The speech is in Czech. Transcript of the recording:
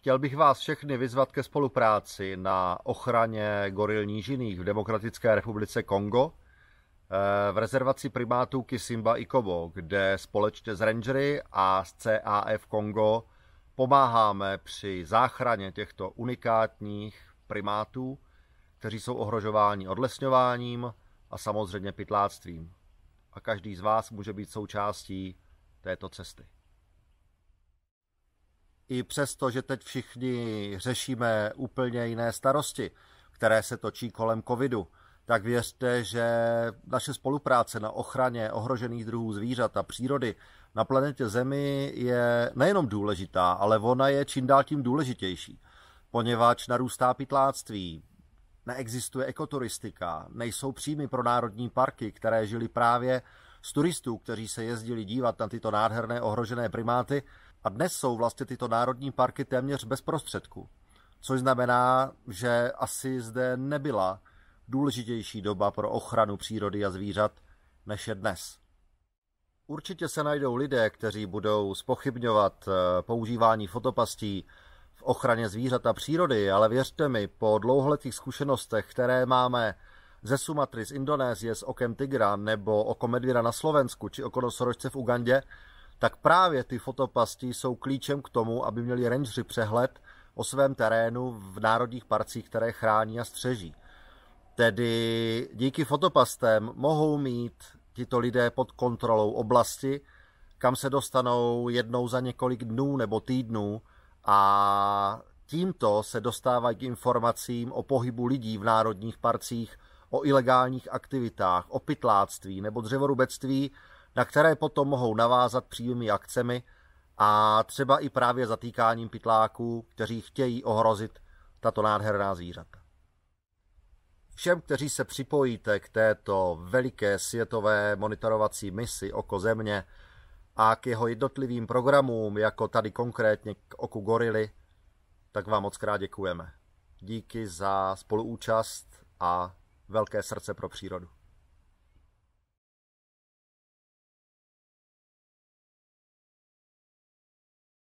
Chtěl bych vás všechny vyzvat ke spolupráci na ochraně goril nížiných v Demokratické republice Kongo eh, v rezervaci primátů Kisimba i Kobo, kde společně s Rangery a s CAF Kongo pomáháme při záchraně těchto unikátních primátů, kteří jsou ohrožováni odlesňováním a samozřejmě pytláctvím. A každý z vás může být součástí této cesty i přesto, že teď všichni řešíme úplně jiné starosti, které se točí kolem covidu, tak věřte, že naše spolupráce na ochraně ohrožených druhů zvířat a přírody na planetě Zemi je nejenom důležitá, ale ona je čím dál tím důležitější, poněvadž narůstá pytláctví, neexistuje ekoturistika, nejsou příjmy pro národní parky, které žili právě z turistů, kteří se jezdili dívat na tyto nádherné ohrožené primáty, a dnes jsou vlastně tyto národní parky téměř bez prostředků, což znamená, že asi zde nebyla důležitější doba pro ochranu přírody a zvířat, než je dnes. Určitě se najdou lidé, kteří budou spochybňovat eh, používání fotopastí v ochraně zvířat a přírody, ale věřte mi, po dlouholetých zkušenostech, které máme ze Sumatry, z Indonésie, s okem tigra nebo oko medvěda na Slovensku či oko nosorožce v Ugandě, tak právě ty fotopasti jsou klíčem k tomu, aby měli rangeři přehled o svém terénu v národních parcích, které chrání a střeží. Tedy díky fotopastem mohou mít tito lidé pod kontrolou oblasti, kam se dostanou jednou za několik dnů nebo týdnů a tímto se dostávají k informacím o pohybu lidí v národních parcích, o ilegálních aktivitách, o pytláctví nebo dřevorubectví na které potom mohou navázat přímými akcemi a třeba i právě zatýkáním pytláků, kteří chtějí ohrozit tato nádherná zvířata. Všem, kteří se připojíte k této veliké světové monitorovací misi Oko země a k jeho jednotlivým programům, jako tady konkrétně k Oku gorily, tak vám moc krát děkujeme. Díky za spoluúčast a velké srdce pro přírodu.